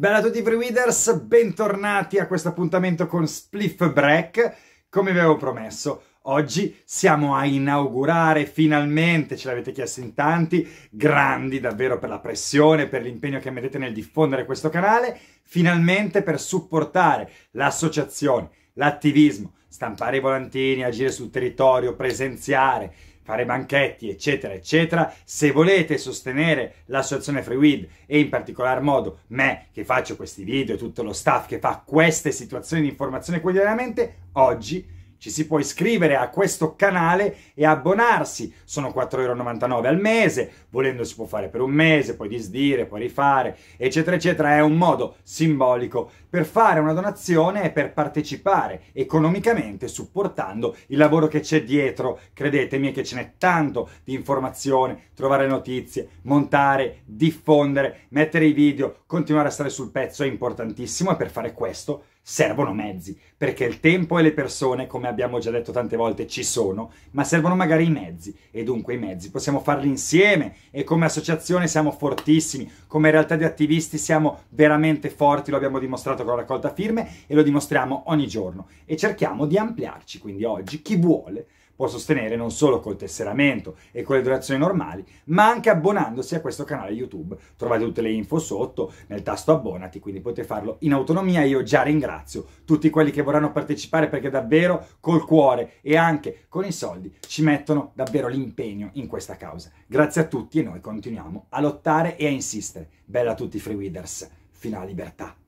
Bella a tutti Free Freeweeders, bentornati a questo appuntamento con Spliff Break. Come vi avevo promesso, oggi siamo a inaugurare finalmente, ce l'avete chiesto in tanti, grandi davvero per la pressione, per l'impegno che mettete nel diffondere questo canale, finalmente per supportare l'associazione, l'attivismo, stampare i volantini, agire sul territorio, presenziare, fare banchetti, eccetera, eccetera. Se volete sostenere l'associazione Free Weed e in particolar modo me che faccio questi video e tutto lo staff che fa queste situazioni di informazione quotidianamente, oggi ci si può iscrivere a questo canale e abbonarsi, sono 4,99€ al mese, volendo si può fare per un mese, poi disdire, poi rifare, eccetera eccetera, è un modo simbolico per fare una donazione e per partecipare economicamente supportando il lavoro che c'è dietro, credetemi che ce n'è tanto di informazione, trovare notizie, montare, diffondere, mettere i video, continuare a stare sul pezzo è importantissimo e per fare questo servono mezzi, perché il tempo e le persone, come abbiamo già detto tante volte, ci sono, ma servono magari i mezzi, e dunque i mezzi possiamo farli insieme, e come associazione siamo fortissimi, come realtà di attivisti siamo veramente forti, lo abbiamo dimostrato con la raccolta firme e lo dimostriamo ogni giorno, e cerchiamo di ampliarci, quindi oggi chi vuole può sostenere non solo col tesseramento e con le donazioni normali, ma anche abbonandosi a questo canale YouTube. Trovate tutte le info sotto nel tasto abbonati, quindi potete farlo in autonomia. Io già ringrazio tutti quelli che vorranno partecipare perché davvero col cuore e anche con i soldi ci mettono davvero l'impegno in questa causa. Grazie a tutti e noi continuiamo a lottare e a insistere. Bella a tutti i free readers, fino alla libertà.